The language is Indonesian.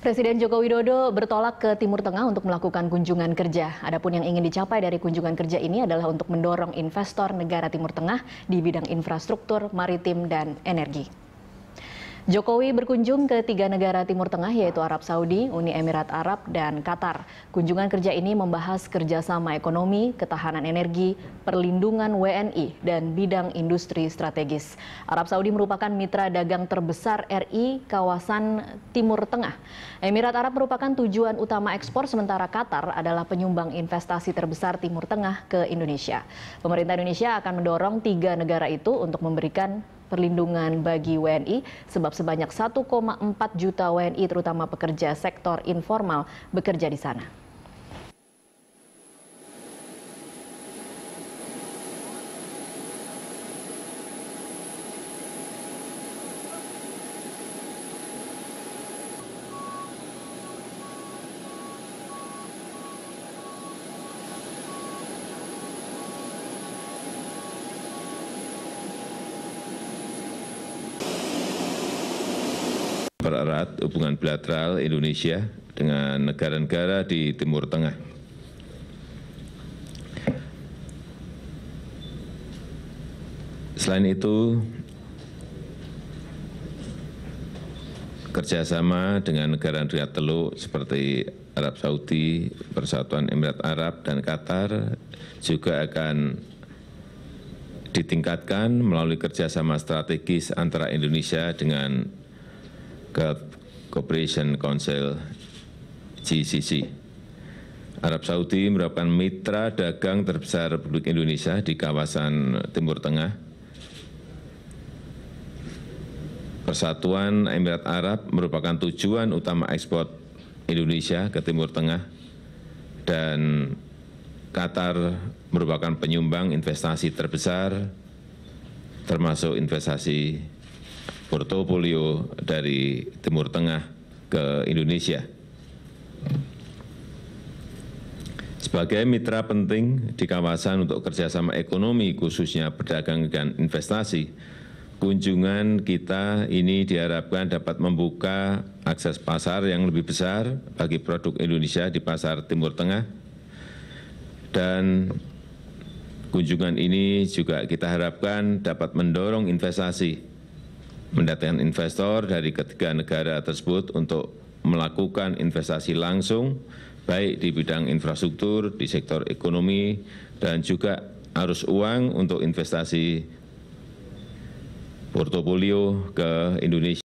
Presiden Joko Widodo bertolak ke Timur Tengah untuk melakukan kunjungan kerja. Adapun yang ingin dicapai dari kunjungan kerja ini adalah untuk mendorong investor negara Timur Tengah di bidang infrastruktur, maritim, dan energi. Jokowi berkunjung ke tiga negara Timur Tengah yaitu Arab Saudi, Uni Emirat Arab, dan Qatar. Kunjungan kerja ini membahas kerjasama ekonomi, ketahanan energi, perlindungan WNI, dan bidang industri strategis. Arab Saudi merupakan mitra dagang terbesar RI kawasan Timur Tengah. Emirat Arab merupakan tujuan utama ekspor sementara Qatar adalah penyumbang investasi terbesar Timur Tengah ke Indonesia. Pemerintah Indonesia akan mendorong tiga negara itu untuk memberikan perlindungan bagi WNI sebab sebanyak 1,4 juta WNI terutama pekerja sektor informal bekerja di sana. pererat hubungan bilateral Indonesia dengan negara-negara di Timur Tengah. Selain itu, kerjasama dengan negara-negara Teluk seperti Arab Saudi, Persatuan Emirat Arab, dan Qatar juga akan ditingkatkan melalui kerjasama strategis antara Indonesia dengan Gulf Cooperation Council GCC. Arab Saudi merupakan mitra dagang terbesar Republik Indonesia di kawasan Timur Tengah. Persatuan Emirat Arab merupakan tujuan utama ekspor Indonesia ke Timur Tengah dan Qatar merupakan penyumbang investasi terbesar termasuk investasi portofolio dari Timur Tengah ke Indonesia. Sebagai mitra penting di kawasan untuk kerjasama ekonomi, khususnya perdagangan dan investasi, kunjungan kita ini diharapkan dapat membuka akses pasar yang lebih besar bagi produk Indonesia di pasar Timur Tengah. Dan kunjungan ini juga kita harapkan dapat mendorong investasi mendatangkan investor dari ketiga negara tersebut untuk melakukan investasi langsung baik di bidang infrastruktur, di sektor ekonomi, dan juga arus uang untuk investasi portofolio ke Indonesia.